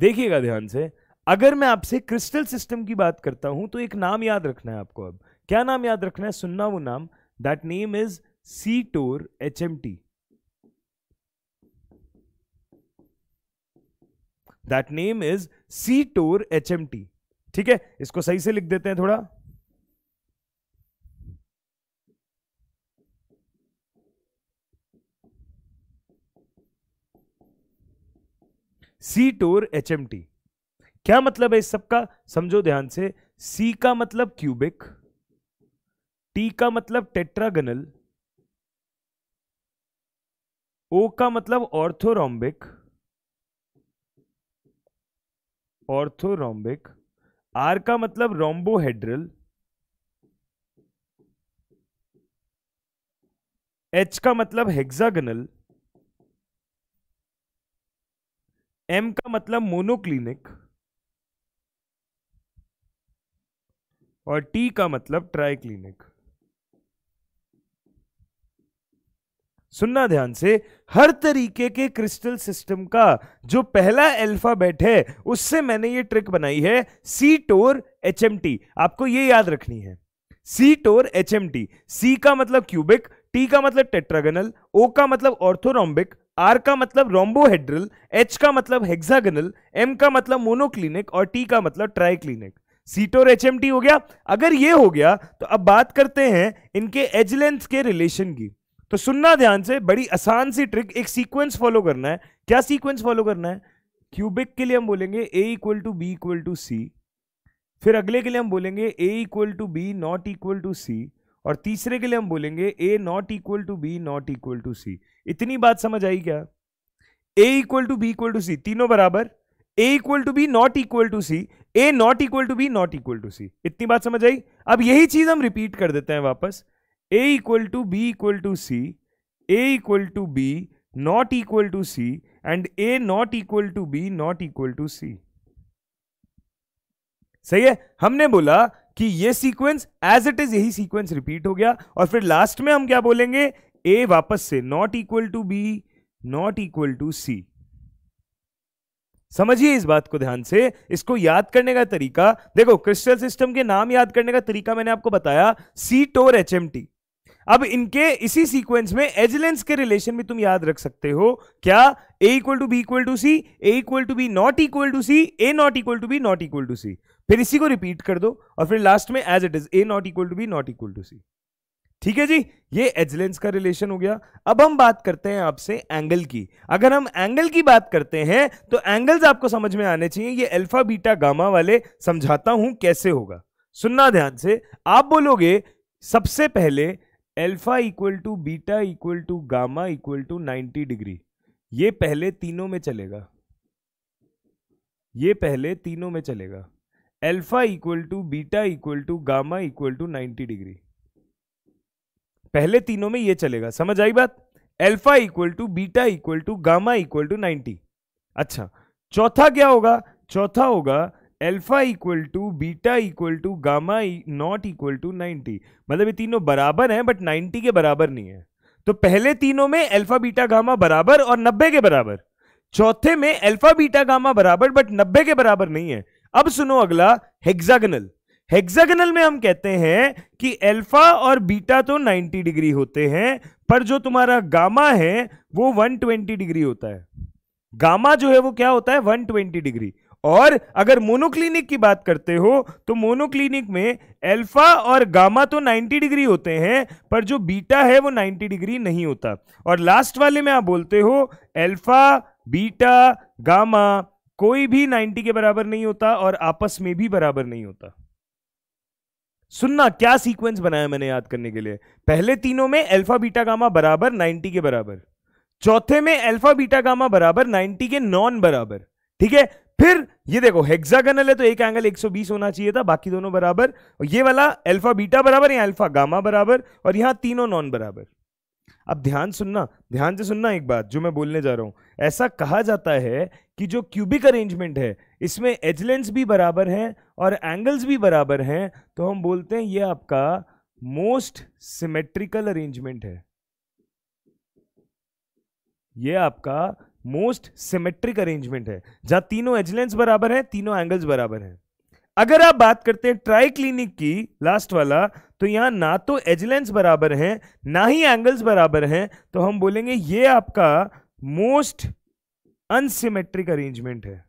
देखिएगा ध्यान से अगर मैं आपसे क्रिस्टल सिस्टम की बात करता हूं तो एक नाम याद रखना है आपको अब क्या नाम याद रखना है सुनना वो नाम that name is ctor hmt that name is C tour H M T ठीक है इसको सही से लिख देते हैं थोड़ा सी टोर एच एम टी क्या मतलब है इस सबका समझो ध्यान से सी का मतलब क्यूबिक टी का मतलब टेट्रागनल ओ का मतलब ऑर्थोरोम्बिक ऑर्थोरोम्बिक आर का मतलब रोम्बोहेड्रल एच का मतलब हेक्सागनल एम का मतलब मोनोक्लिनिक और टी का मतलब क्लिनिक सुनना ध्यान से हर तरीके के क्रिस्टल सिस्टम का जो पहला अल्फाबेट है उससे मैंने ये ट्रिक बनाई है सी टोर एच एम टी आपको ये याद रखनी है सी टोर एच एम टी सी का मतलब क्यूबिक टी का मतलब टेट्रागनल ओ का मतलब ऑर्थोरोम्बिक आर का मतलब रोम्बोहेड्रल एच का मतलब हेक्सागनल एम का मतलब मोनोक्लिनिक और टी का मतलब triclinic C tor H M T हो गया अगर ये हो गया तो अब बात करते हैं इनके एजलेंथ के रिलेशन की तो सुनना ध्यान से बड़ी आसान सी ट्रिक एक सीक्वेंस फॉलो करना है क्या सीक्वेंस फॉलो करना है क्यूबिक के लिए हम बोलेंगे A equal to B equal to C फिर अगले के लिए हम बोलेंगे A equal to B not equal to C और तीसरे के लिए हम बोलेंगे A not equal to B not equal to C इतनी बात समझ आई क्या A equal to B equal to C तीनों बराबर A equal to B not equal to C A not equal to B not equal to C इतनी बात समझ आई अब यही चीज हम रिपीट कर देते हैं वापस A equal to B equal to C A equal to B not equal to C and A not equal to B not equal to C सही है हमने बोला कि ये सीक्वेंस एज इट इज यही सीक्वेंस रिपीट हो गया और फिर लास्ट में हम क्या बोलेंगे ए वापस से not equal to B not equal to C समझिए इस बात को ध्यान से इसको याद करने का तरीका देखो क्रिस्टल सिस्टम के नाम याद करने का तरीका मैंने आपको बताया सी टोर एच एम टी अब इनके इसी सीक्वेंस में एजिलेंस के रिलेशन भी तुम याद रख सकते हो क्या A equal to B equal to C A equal to B not equal to C A not equal to B not equal to C फिर इसी को रिपीट कर दो और फिर लास्ट में as it is A not equal to B not equal to C ठीक है जी ये एजलेंस का रिलेशन हो गया अब हम बात करते हैं आपसे एंगल की अगर हम एंगल की बात करते हैं तो एंगल्स आपको समझ में आने चाहिए ये अल्फा बीटा गामा वाले समझाता हूं कैसे होगा सुनना ध्यान से आप बोलोगे सबसे पहले alpha equal to beta equal to gamma equal to 90 degree ये पहले तीनों में चलेगा ये पहले तीनों में चलेगा alpha equal to beta equal to gamma equal to 90 degree पहले तीनों में ये चलेगा समझ आई बात alpha equal to beta equal to gamma equal to 90 अच्छा चौथा क्या होगा चौथा होगा alpha equal to beta equal to gamma not equal to 90 मतलब ये तीनों बराबर हैं बट 90 के बराबर नहीं है तो पहले तीनों में अल्फा बीटा गामा बराबर और 90 के बराबर चौथे में अल्फा बीटा गामा बराबर बट 90 के बराबर नहीं है अब सुनो अगला हेक्सागनल हेक्सागनल में हम कहते हैं कि अल्फा और बीटा तो 90 डिग्री होते हैं पर जो तुम्हारा गामा है वो 120 डिग्री होता है गामा जो है वो क्या होता है 120 डिग्री और अगर मोनोक्लिनिक की बात करते हो तो मोनोक्लिनिक में अल्फा और गामा तो 90 डिग्री होते हैं पर जो बीटा है वो 90 डिग्री नहीं होता और लास्ट वाले में आप बोलते हो अल्फा बीटा गामा कोई भी 90 के बराबर नहीं होता और आपस में भी बराबर नहीं होता सुनना क्या सीक्वेंस बनाया मैंने याद करने के लिए पहले तीनों में एल्फा बीटा गामा बराबर नाइनटी के बराबर चौथे में अल्फा बीटा गामा बराबर 90 के नॉन बराबर ठीक है फिर ये देखो हेक्सागनल है तो एक एंगल 120 होना चाहिए था बाकी दोनों बराबर और ये वाला अल्फा बीटा बराबर या अल्फा गामा बराबर और यहां तीनों नॉन बराबर अब ध्यान सुनना ध्यान से सुनना एक बात जो मैं बोलने जा रहा हूं ऐसा कहा जाता है कि जो क्यूबिक अरेंजमेंट है इसमें एजलेंस भी बराबर है और एंगल्स भी बराबर हैं तो हम बोलते हैं यह आपका मोस्ट सिमेट्रिकल अरेंजमेंट है यह आपका मोस्ट सिमेट्रिक अरेंजमेंट है जहां तीनों एजलेंस बराबर है तीनों एंगल्स बराबर है अगर आप बात करते हैं ट्राई क्लिनिक की लास्ट वाला तो यहां ना तो एजलेंस बराबर है ना ही एंगल्स बराबर हैं तो हम बोलेंगे ये आपका मोस्ट अनसिमेट्रिक अरेंजमेंट है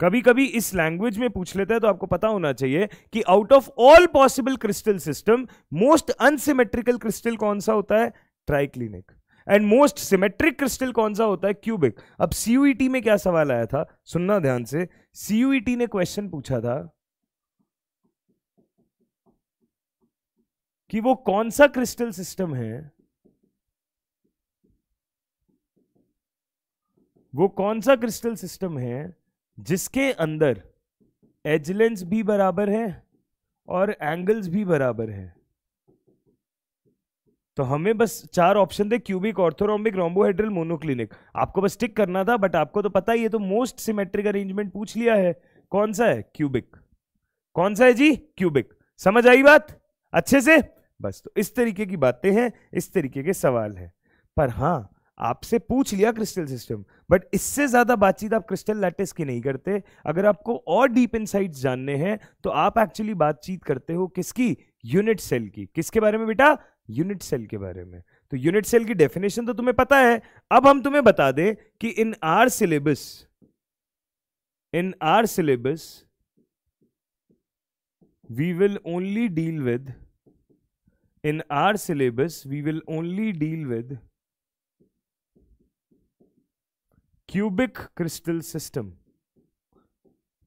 कभी कभी इस लैंग्वेज में पूछ लेता है तो आपको पता होना चाहिए कि out of all possible crystal system most unsymmetrical crystal कौन सा होता है triclinic and most symmetric crystal कौन सा होता है क्यूबिक अब सीयूईटी e में क्या सवाल आया था सुनना ध्यान से सीयूईटी e ने क्वेश्चन पूछा था कि वो कौन सा क्रिस्टल सिस्टम है वो कौन सा क्रिस्टल सिस्टम है जिसके अंदर एजलेंस भी बराबर है और एंगल्स भी बराबर है तो हमें बस चार ऑप्शन थे क्यूबिक ऑर्थोरॉम्बिक रोम्बोहेड्रल मोनोक्लिनिक आपको बस टिक करना था बट आपको तो पता ही है तो मोस्ट सिमेट्रिक अरेंजमेंट पूछ लिया है कौन सा है क्यूबिक कौन सा है जी क्यूबिक समझ आई बात अच्छे से बस तो इस तरीके की बातें हैं इस तरीके के सवाल हैं पर हाँ आपसे पूछ लिया क्रिस्टल सिस्टम बट इससे ज़्यादा बातचीत आप क्रिस्टल लैटिस की नहीं करते अगर आपको और डीप इनसाइट्स जानने हैं तो आप एक्चुअली बातचीत करते हो किसकी यूनिट सेल की किसके बारे में बेटा यूनिट सेल के बारे में तो यूनिट सेल की डेफिनेशन तो तुम्हें पता है अब हम तुम्हें बता दें कि in our syllabus in our syllabus we will only deal with in our syllabus we will only deal with cubic crystal system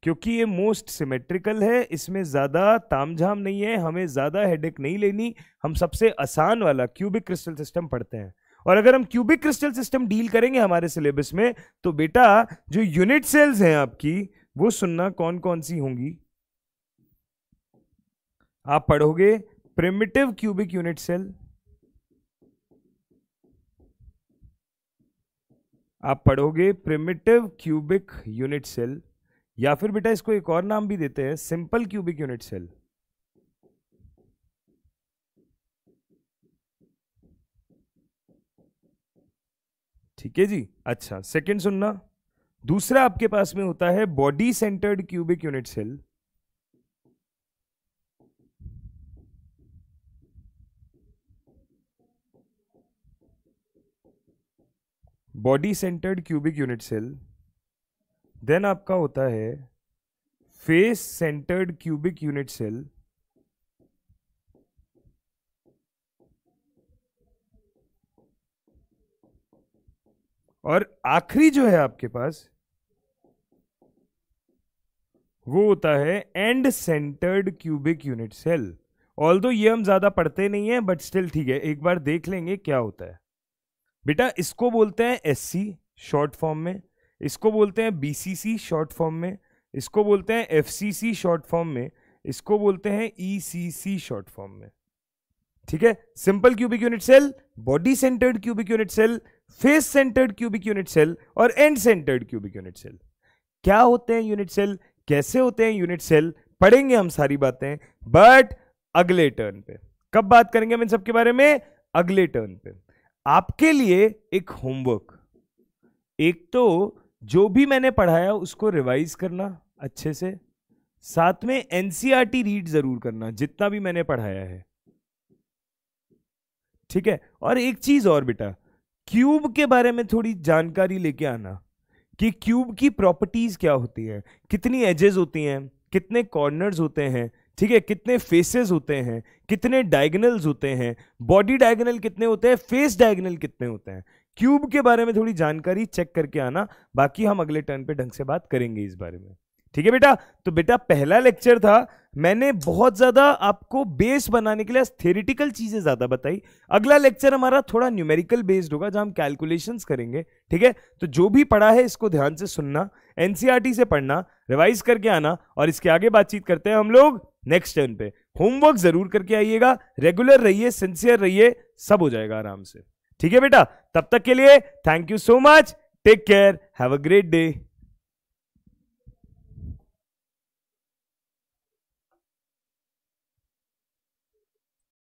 क्योंकि ये मोस्ट सिमेट्रिकल है इसमें ज़्यादा तामझाम नहीं है हमें ज़्यादा हेडेक नहीं लेनी हम सबसे आसान वाला क्यूबिक क्रिस्टल सिस्टम पढ़ते हैं और अगर हम क्यूबिक क्रिस्टल सिस्टम डील करेंगे हमारे सिलेबस में तो बेटा जो यूनिट सेल्स हैं आपकी वो सुनना कौन कौन सी होंगी आप पढ़ोगे प्रिमिटिव क्यूबिक यूनिट सेल आप पढ़ोगे प्रिमिटिव क्यूबिक यूनिट सेल या फिर बेटा इसको एक और नाम भी देते हैं सिंपल क्यूबिक यूनिट सेल ठीक है जी अच्छा सेकंड सुनना दूसरा आपके पास में होता है body centred cubic unit cell body centred cubic unit cell then आपका होता है face centred cubic unit cell और आखिरी जो है आपके पास वो होता है end centred cubic unit cell all दो ये हम ज्यादा पढ़ते नहीं है बट स्टिल ठीक है एक बार देख लेंगे क्या होता है बेटा इसको बोलते हैं एससी शॉर्ट फॉर्म में इसको बोलते हैं बीसीसी शॉर्ट फॉर्म में इसको बोलते हैं एफसीसी शॉर्ट फॉर्म में इसको बोलते हैं ईसीसी शॉर्ट फॉर्म में ठीक है simple cubic unit cell body centred cubic unit cell face centred cubic unit cell और end centred cubic unit cell क्या होते हैं यूनिट सेल कैसे होते हैं यूनिट सेल पढ़ेंगे हम सारी बातें बट अगले टर्न पे कब बात करेंगे हम इन सबके बारे में अगले टर्न पे आपके लिए एक होमवर्क एक तो जो भी मैंने पढ़ाया उसको रिवाइज करना अच्छे से साथ में एनसीईआरटी रीड e जरूर करना जितना भी मैंने पढ़ाया है ठीक है और एक चीज और बेटा क्यूब के बारे में थोड़ी जानकारी लेके आना कि क्यूब की प्रॉपर्टीज क्या होती है कितनी एजेस होती हैं कितने कॉर्नर्स होते हैं ठीक है कितने फेसेस होते हैं कितने डायगनल्स होते हैं बॉडी डायगनल कितने होते हैं फेस डायगनल कितने होते हैं क्यूब के बारे में थोड़ी जानकारी चेक करके आना बाकी हम अगले टर्न पे ढंग से बात करेंगे इस बारे में ठीक है बेटा तो बेटा पहला लेक्चर था मैंने बहुत ज्यादा आपको बेस बनाने के लिए थेरिटिकल चीजें ज्यादा बताई अगला लेक्चर हमारा थोड़ा न्यूमेरिकल बेस्ड होगा जहां हम कैलकुलेशंस करेंगे ठीक है तो जो भी पढ़ा है इसको ध्यान से सुनना एनसीआरटी e से पढ़ना रिवाइज करके आना और इसके आगे बातचीत करते हैं हम लोग नेक्स्ट टर्न पे होमवर्क जरूर करके आइएगा रेगुलर रहिए सिंसियर रहिए सब हो जाएगा आराम से ठीक है बेटा तब तक के लिए thank you so much take care have a great day